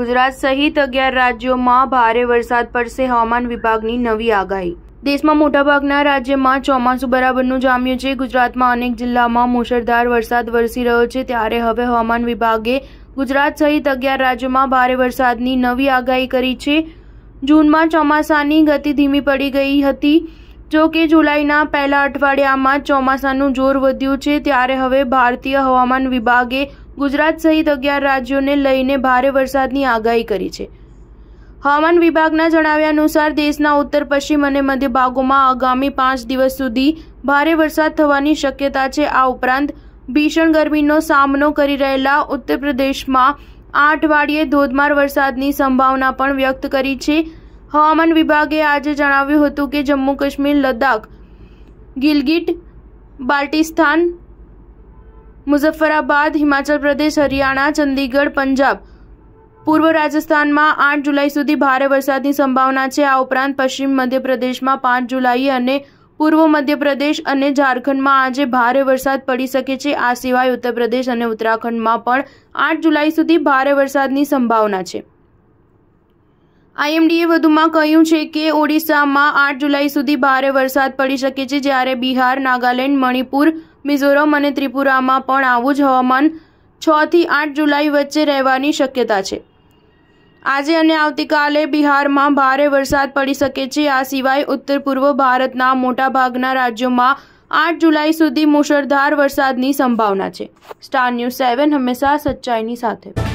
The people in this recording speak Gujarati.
ગુજરાત સહિત અગિયાર રાજ્યોમાં ભારે વરસાદ પડશે હવામાન વિભાગની નવી આગાહી દેશમાં મોટાભાગના રાજ્યમાં ચોમાસું બરાબરનું જામ્યું છે ગુજરાતમાં અનેક જિલ્લામાં મુશળધાર વરસાદ વરસી રહ્યો છે ત્યારે હવે હવામાન વિભાગે ગુજરાત સહિત અગિયાર રાજ્યોમાં ભારે વરસાદની નવી આગાહી કરી છે જૂનમાં ચોમાસાની ગતિ ધીમી પડી ગઈ હતી જો કે જુલાઈના પહેલા અઠવાડિયામાં ચોમાસાનું જોર વધ્યું છે ત્યારે હવે ભારતીય હવામાન વિભાગે ગુજરાત સહિત અગિયાર રાજ્યોને લઈને ભારે વરસાદની આગાહી કરી છે હવામાન વિભાગના જણાવ્યા અનુસાર દેશના ઉત્તર પશ્ચિમ અને મધ્ય ભાગોમાં આગામી પાંચ દિવસ સુધી ભારે વરસાદ થવાની શક્યતા છે આ ઉપરાંત ભીષણ ગરમીનો સામનો કરી રહેલા ઉત્તર પ્રદેશમાં આ અઠવાડિયે ધોધમાર વરસાદની સંભાવના પણ વ્યક્ત કરી છે હવામાન વિભાગે આજે જણાવ્યું હતું કે જમ્મુ કાશ્મીર લદ્દાખ ગિલગિટ બાલ્ટિસ્તાન મુઝફ્ફરાબાદ હિમાચલ પ્રદેશ હરિયાણા ચંદીગઢ પંજાબ પૂર્વ રાજસ્થાનમાં આઠ જુલાઈ સુધી ભારે વરસાદની સંભાવના છે આ ઉપરાંત પશ્ચિમ મધ્યપ્રદેશમાં પાંચ જુલાઈ અને પૂર્વ મધ્યપ્રદેશ અને ઝારખંડમાં આજે ભારે વરસાદ પડી શકે છે આ સિવાય ઉત્તર પ્રદેશ અને ઉત્તરાખંડમાં પણ આઠ જુલાઈ સુધી ભારે વરસાદની સંભાવના છે આઈએમડીએ વધુમાં કહ્યું છે કે ઓડિશામાં આઠ જુલાઈ સુધી ભારે વરસાદ પડી શકે છે જ્યારે બિહાર નાગાલેન્ડ મણિપુર મિઝોરમ અને ત્રિપુરામાં પણ આવું જ હવામાન છથી આઠ જુલાઈ વચ્ચે રહેવાની શક્યતા છે આજે અને આવતીકાલે બિહારમાં ભારે વરસાદ પડી શકે છે આ સિવાય ઉત્તર પૂર્વ ભારતના મોટાભાગના રાજ્યોમાં આઠ જુલાઈ સુધી મુશળધાર વરસાદની સંભાવના છે સ્ટાર ન્યૂઝ સેવન હંમેશા સચ્ચાઈની સાથે